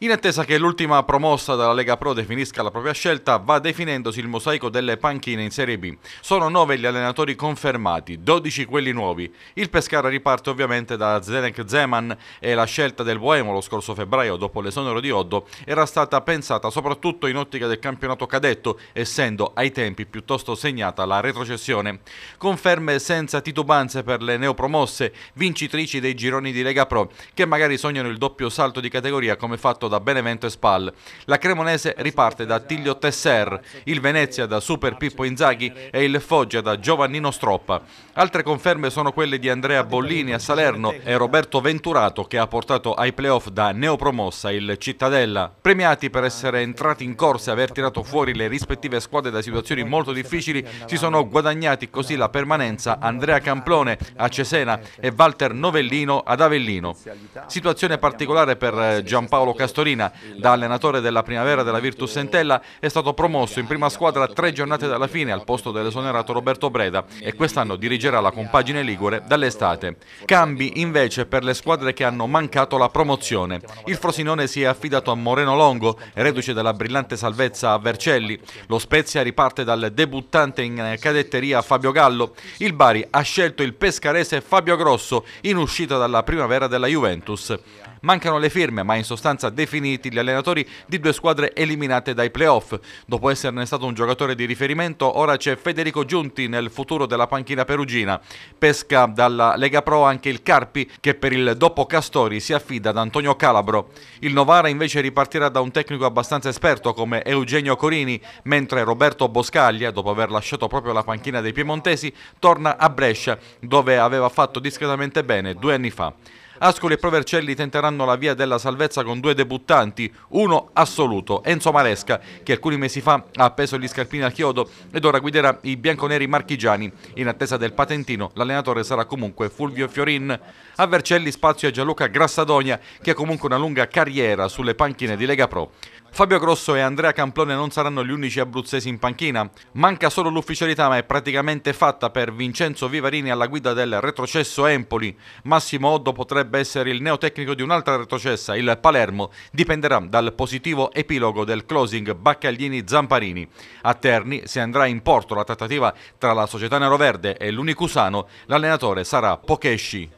In attesa che l'ultima promossa dalla Lega Pro definisca la propria scelta, va definendosi il mosaico delle panchine in Serie B. Sono 9 gli allenatori confermati, 12 quelli nuovi. Il Pescara riparte ovviamente da Zdenek Zeman e la scelta del Boemo lo scorso febbraio dopo l'esonero di Oddo era stata pensata soprattutto in ottica del campionato cadetto, essendo ai tempi piuttosto segnata la retrocessione. Conferme senza titubanze per le neopromosse, vincitrici dei gironi di Lega Pro, che magari sognano il doppio salto di categoria come fatto da Benevento e Spal. La Cremonese riparte da Tiglio Tesser, il Venezia da Super Pippo Inzaghi e il Foggia da Giovannino Stroppa. Altre conferme sono quelle di Andrea Bollini a Salerno e Roberto Venturato che ha portato ai playoff da neopromossa il Cittadella. Premiati per essere entrati in corsa e aver tirato fuori le rispettive squadre da situazioni molto difficili, si sono guadagnati così la permanenza Andrea Camplone a Cesena e Walter Novellino ad Avellino. Situazione particolare per Giampaolo Castro Torina. Da allenatore della primavera della Virtus Entella è stato promosso in prima squadra tre giornate dalla fine al posto dell'esonerato Roberto Breda e quest'anno dirigerà la compagine Ligure dall'estate. Cambi invece per le squadre che hanno mancato la promozione. Il Frosinone si è affidato a Moreno Longo, reduce della brillante salvezza a Vercelli. Lo Spezia riparte dal debuttante in cadetteria Fabio Gallo. Il Bari ha scelto il pescarese Fabio Grosso in uscita dalla primavera della Juventus. Mancano le firme, ma in sostanza definitive definiti gli allenatori di due squadre eliminate dai playoff. Dopo esserne stato un giocatore di riferimento, ora c'è Federico Giunti nel futuro della panchina perugina. Pesca dalla Lega Pro anche il Carpi che per il dopo Castori si affida ad Antonio Calabro. Il Novara invece ripartirà da un tecnico abbastanza esperto come Eugenio Corini, mentre Roberto Boscaglia, dopo aver lasciato proprio la panchina dei piemontesi, torna a Brescia, dove aveva fatto discretamente bene due anni fa. Ascoli e Provercelli tenteranno la via della salvezza con due debuttanti, uno assoluto, Enzo Maresca, che alcuni mesi fa ha appeso gli scarpini al chiodo ed ora guiderà i bianconeri marchigiani. In attesa del patentino, l'allenatore sarà comunque Fulvio Fiorin. A Vercelli spazio a Gianluca Grassadonia, che ha comunque una lunga carriera sulle panchine di Lega Pro. Fabio Grosso e Andrea Camplone non saranno gli unici abruzzesi in panchina. Manca solo l'ufficialità, ma è praticamente fatta per Vincenzo Vivarini alla guida del retrocesso Empoli. Massimo Oddo potrebbe essere il neotecnico di un'altra retrocessa, il Palermo. Dipenderà dal positivo epilogo del closing Baccaglini-Zamparini. A Terni, se andrà in porto la trattativa tra la società Nero Verde e l'Unicusano, l'allenatore sarà Pokesci.